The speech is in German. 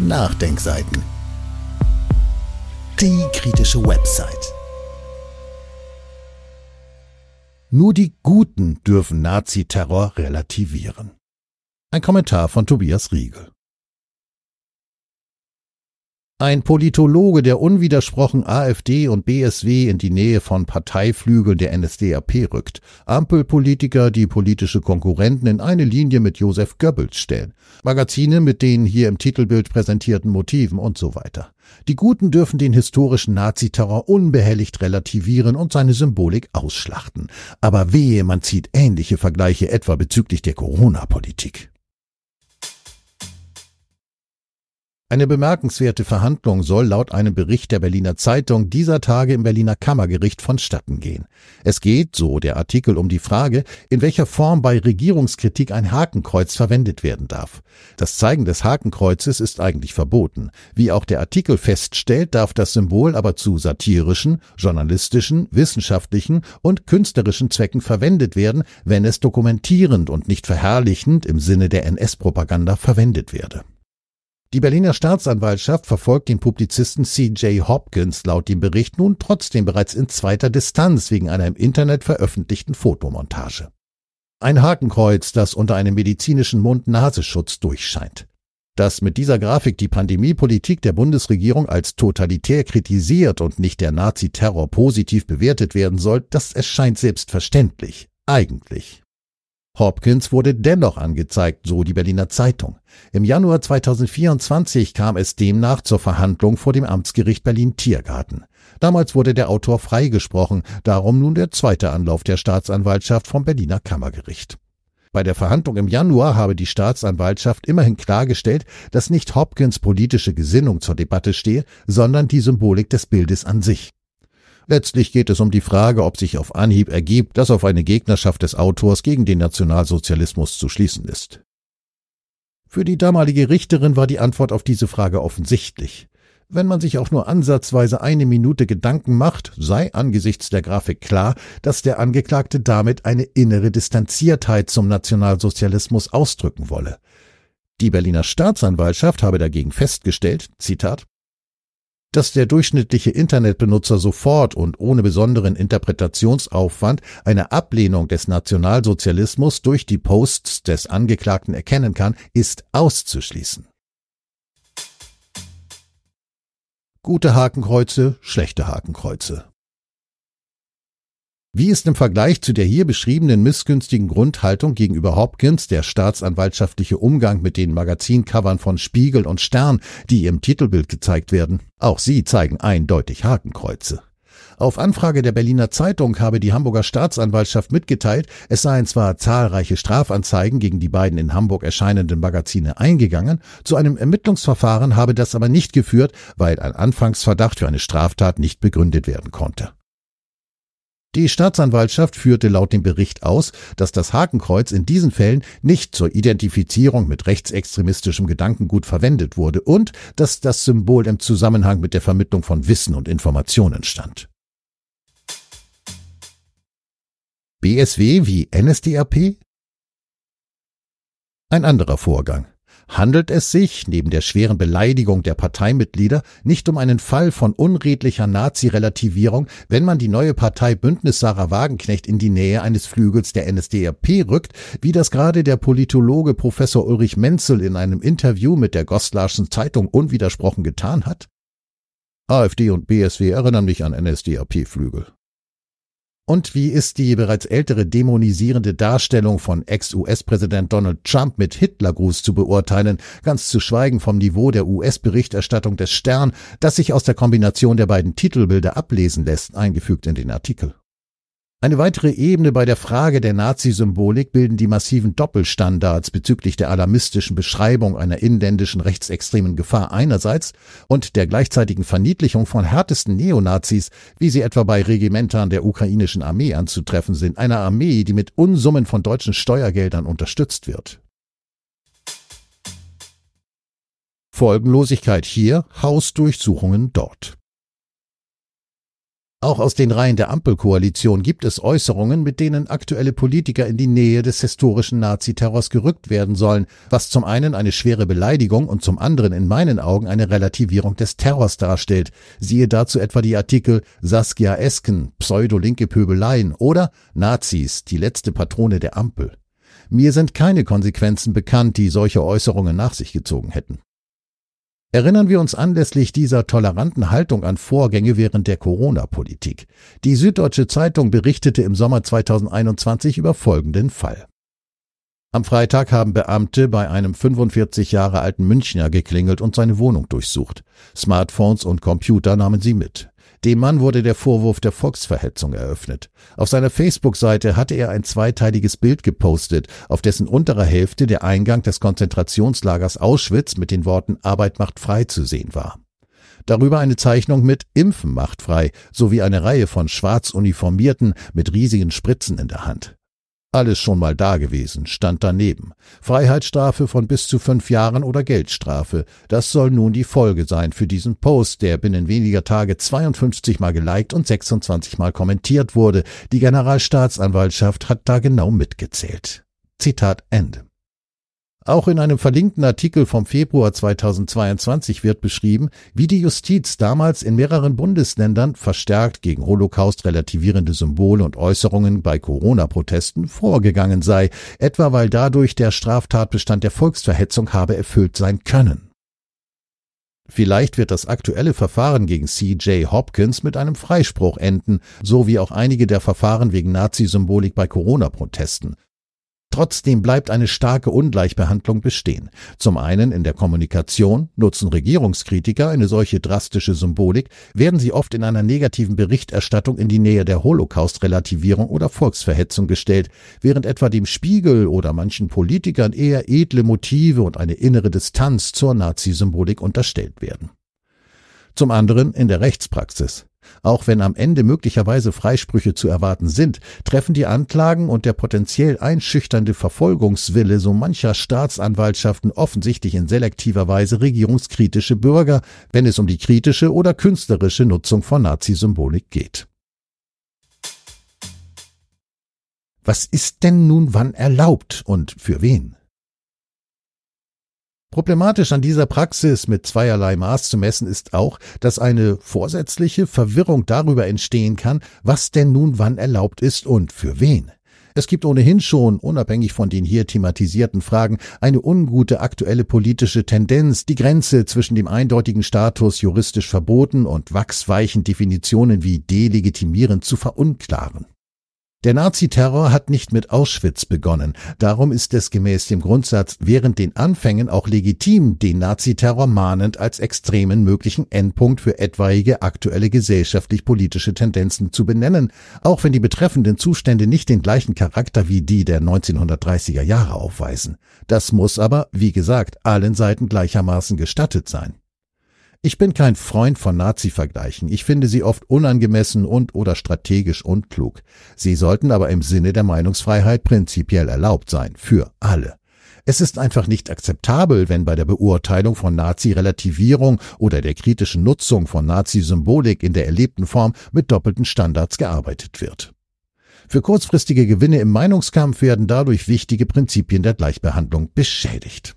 Nachdenkseiten. Die kritische Website. Nur die Guten dürfen Nazi-Terror relativieren. Ein Kommentar von Tobias Riegel. Ein Politologe, der unwidersprochen AfD und BSW in die Nähe von Parteiflügeln der NSDAP rückt. Ampelpolitiker, die politische Konkurrenten in eine Linie mit Josef Goebbels stellen. Magazine mit den hier im Titelbild präsentierten Motiven und so weiter. Die Guten dürfen den historischen Naziterror unbehelligt relativieren und seine Symbolik ausschlachten. Aber wehe, man zieht ähnliche Vergleiche etwa bezüglich der Corona-Politik. Eine bemerkenswerte Verhandlung soll laut einem Bericht der Berliner Zeitung dieser Tage im Berliner Kammergericht vonstatten gehen. Es geht, so der Artikel, um die Frage, in welcher Form bei Regierungskritik ein Hakenkreuz verwendet werden darf. Das Zeigen des Hakenkreuzes ist eigentlich verboten. Wie auch der Artikel feststellt, darf das Symbol aber zu satirischen, journalistischen, wissenschaftlichen und künstlerischen Zwecken verwendet werden, wenn es dokumentierend und nicht verherrlichend im Sinne der NS-Propaganda verwendet werde. Die Berliner Staatsanwaltschaft verfolgt den Publizisten C.J. Hopkins laut dem Bericht nun trotzdem bereits in zweiter Distanz wegen einer im Internet veröffentlichten Fotomontage. Ein Hakenkreuz, das unter einem medizinischen Mund-Nasenschutz durchscheint. Dass mit dieser Grafik die Pandemiepolitik der Bundesregierung als totalitär kritisiert und nicht der Nazi-Terror positiv bewertet werden soll, das erscheint selbstverständlich. Eigentlich. Hopkins wurde dennoch angezeigt, so die Berliner Zeitung. Im Januar 2024 kam es demnach zur Verhandlung vor dem Amtsgericht Berlin-Tiergarten. Damals wurde der Autor freigesprochen, darum nun der zweite Anlauf der Staatsanwaltschaft vom Berliner Kammergericht. Bei der Verhandlung im Januar habe die Staatsanwaltschaft immerhin klargestellt, dass nicht Hopkins politische Gesinnung zur Debatte stehe, sondern die Symbolik des Bildes an sich. Letztlich geht es um die Frage, ob sich auf Anhieb ergibt, dass auf eine Gegnerschaft des Autors gegen den Nationalsozialismus zu schließen ist. Für die damalige Richterin war die Antwort auf diese Frage offensichtlich. Wenn man sich auch nur ansatzweise eine Minute Gedanken macht, sei angesichts der Grafik klar, dass der Angeklagte damit eine innere Distanziertheit zum Nationalsozialismus ausdrücken wolle. Die Berliner Staatsanwaltschaft habe dagegen festgestellt, Zitat, dass der durchschnittliche Internetbenutzer sofort und ohne besonderen Interpretationsaufwand eine Ablehnung des Nationalsozialismus durch die Posts des Angeklagten erkennen kann, ist auszuschließen. Gute Hakenkreuze, schlechte Hakenkreuze. Wie ist im Vergleich zu der hier beschriebenen missgünstigen Grundhaltung gegenüber Hopkins der staatsanwaltschaftliche Umgang mit den Magazincovern von Spiegel und Stern, die im Titelbild gezeigt werden? Auch sie zeigen eindeutig Hakenkreuze. Auf Anfrage der Berliner Zeitung habe die Hamburger Staatsanwaltschaft mitgeteilt, es seien zwar zahlreiche Strafanzeigen gegen die beiden in Hamburg erscheinenden Magazine eingegangen, zu einem Ermittlungsverfahren habe das aber nicht geführt, weil ein Anfangsverdacht für eine Straftat nicht begründet werden konnte. Die Staatsanwaltschaft führte laut dem Bericht aus, dass das Hakenkreuz in diesen Fällen nicht zur Identifizierung mit rechtsextremistischem Gedankengut verwendet wurde und dass das Symbol im Zusammenhang mit der Vermittlung von Wissen und Informationen stand. BSW wie NSDAP? Ein anderer Vorgang handelt es sich, neben der schweren Beleidigung der Parteimitglieder, nicht um einen Fall von unredlicher Nazi-Relativierung, wenn man die neue Partei Bündnis Sarah Wagenknecht in die Nähe eines Flügels der NSDAP rückt, wie das gerade der Politologe Professor Ulrich Menzel in einem Interview mit der Goslarschen Zeitung unwidersprochen getan hat? AfD und BSW erinnern mich an NSDAP-Flügel. Und wie ist die bereits ältere dämonisierende Darstellung von Ex-US-Präsident Donald Trump mit Hitlergruß zu beurteilen, ganz zu schweigen vom Niveau der US-Berichterstattung des Stern, das sich aus der Kombination der beiden Titelbilder ablesen lässt, eingefügt in den Artikel. Eine weitere Ebene bei der Frage der Nazi-Symbolik bilden die massiven Doppelstandards bezüglich der alarmistischen Beschreibung einer inländischen rechtsextremen Gefahr einerseits und der gleichzeitigen Verniedlichung von härtesten Neonazis, wie sie etwa bei Regimentern der ukrainischen Armee anzutreffen sind, einer Armee, die mit Unsummen von deutschen Steuergeldern unterstützt wird. Folgenlosigkeit hier, Hausdurchsuchungen dort. Auch aus den Reihen der Ampelkoalition gibt es Äußerungen, mit denen aktuelle Politiker in die Nähe des historischen Naziterrors gerückt werden sollen, was zum einen eine schwere Beleidigung und zum anderen in meinen Augen eine Relativierung des Terrors darstellt. Siehe dazu etwa die Artikel Saskia Esken, Pseudo-linke Pöbeleien oder Nazis, die letzte Patrone der Ampel. Mir sind keine Konsequenzen bekannt, die solche Äußerungen nach sich gezogen hätten. Erinnern wir uns anlässlich dieser toleranten Haltung an Vorgänge während der Corona-Politik. Die Süddeutsche Zeitung berichtete im Sommer 2021 über folgenden Fall. Am Freitag haben Beamte bei einem 45 Jahre alten Münchner geklingelt und seine Wohnung durchsucht. Smartphones und Computer nahmen sie mit. Dem Mann wurde der Vorwurf der Volksverhetzung eröffnet. Auf seiner Facebook-Seite hatte er ein zweiteiliges Bild gepostet, auf dessen unterer Hälfte der Eingang des Konzentrationslagers Auschwitz mit den Worten Arbeit macht frei zu sehen war. Darüber eine Zeichnung mit Impfen macht frei sowie eine Reihe von schwarz uniformierten mit riesigen Spritzen in der Hand. Alles schon mal da gewesen, stand daneben. Freiheitsstrafe von bis zu fünf Jahren oder Geldstrafe. Das soll nun die Folge sein für diesen Post, der binnen weniger Tage 52 Mal geliked und 26 Mal kommentiert wurde. Die Generalstaatsanwaltschaft hat da genau mitgezählt. Zitat Ende. Auch in einem verlinkten Artikel vom Februar 2022 wird beschrieben, wie die Justiz damals in mehreren Bundesländern verstärkt gegen Holocaust-relativierende Symbole und Äußerungen bei Corona-Protesten vorgegangen sei, etwa weil dadurch der Straftatbestand der Volksverhetzung habe erfüllt sein können. Vielleicht wird das aktuelle Verfahren gegen C.J. Hopkins mit einem Freispruch enden, so wie auch einige der Verfahren wegen Nazi-Symbolik bei Corona-Protesten. Trotzdem bleibt eine starke Ungleichbehandlung bestehen. Zum einen in der Kommunikation nutzen Regierungskritiker eine solche drastische Symbolik, werden sie oft in einer negativen Berichterstattung in die Nähe der Holocaust-Relativierung oder Volksverhetzung gestellt, während etwa dem Spiegel oder manchen Politikern eher edle Motive und eine innere Distanz zur Nazi-Symbolik unterstellt werden. Zum anderen in der Rechtspraxis. Auch wenn am Ende möglicherweise Freisprüche zu erwarten sind, treffen die Anklagen und der potenziell einschüchternde Verfolgungswille so mancher Staatsanwaltschaften offensichtlich in selektiver Weise regierungskritische Bürger, wenn es um die kritische oder künstlerische Nutzung von Nazi-Symbolik geht. Was ist denn nun wann erlaubt und für wen? Problematisch an dieser Praxis mit zweierlei Maß zu messen ist auch, dass eine vorsätzliche Verwirrung darüber entstehen kann, was denn nun wann erlaubt ist und für wen. Es gibt ohnehin schon, unabhängig von den hier thematisierten Fragen, eine ungute aktuelle politische Tendenz, die Grenze zwischen dem eindeutigen Status juristisch verboten und wachsweichen Definitionen wie delegitimierend zu verunklaren. Der Naziterror hat nicht mit Auschwitz begonnen. Darum ist es gemäß dem Grundsatz während den Anfängen auch legitim, den Naziterror mahnend als extremen möglichen Endpunkt für etwaige aktuelle gesellschaftlich-politische Tendenzen zu benennen, auch wenn die betreffenden Zustände nicht den gleichen Charakter wie die der 1930er Jahre aufweisen. Das muss aber, wie gesagt, allen Seiten gleichermaßen gestattet sein. Ich bin kein Freund von Nazi-Vergleichen. Ich finde sie oft unangemessen und oder strategisch unklug. Sie sollten aber im Sinne der Meinungsfreiheit prinzipiell erlaubt sein. Für alle. Es ist einfach nicht akzeptabel, wenn bei der Beurteilung von Nazi-Relativierung oder der kritischen Nutzung von Nazi-Symbolik in der erlebten Form mit doppelten Standards gearbeitet wird. Für kurzfristige Gewinne im Meinungskampf werden dadurch wichtige Prinzipien der Gleichbehandlung beschädigt.